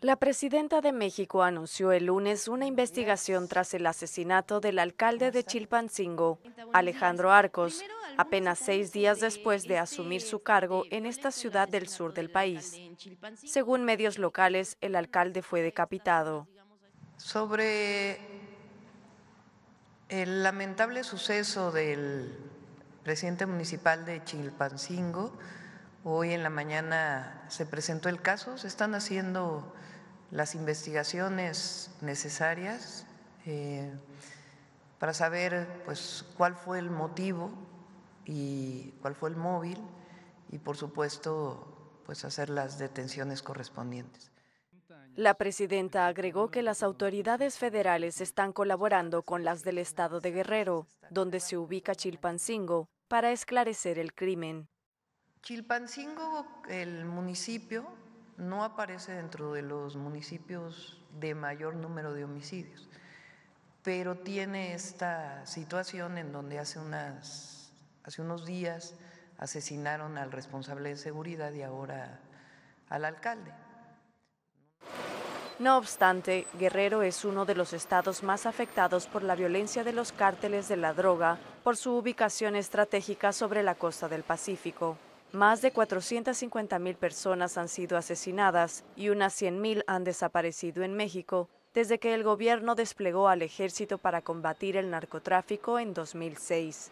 La presidenta de México anunció el lunes una investigación tras el asesinato del alcalde de Chilpancingo, Alejandro Arcos, apenas seis días después de asumir su cargo en esta ciudad del sur del país. Según medios locales, el alcalde fue decapitado. Sobre el lamentable suceso del presidente municipal de Chilpancingo, Hoy en la mañana se presentó el caso, se están haciendo las investigaciones necesarias eh, para saber pues, cuál fue el motivo y cuál fue el móvil y por supuesto pues, hacer las detenciones correspondientes. La presidenta agregó que las autoridades federales están colaborando con las del estado de Guerrero, donde se ubica Chilpancingo, para esclarecer el crimen. Chilpancingo, el municipio, no aparece dentro de los municipios de mayor número de homicidios, pero tiene esta situación en donde hace, unas, hace unos días asesinaron al responsable de seguridad y ahora al alcalde. No obstante, Guerrero es uno de los estados más afectados por la violencia de los cárteles de la droga por su ubicación estratégica sobre la costa del Pacífico más de 450.000 personas han sido asesinadas y unas 100.000 han desaparecido en México desde que el gobierno desplegó al ejército para combatir el narcotráfico en 2006.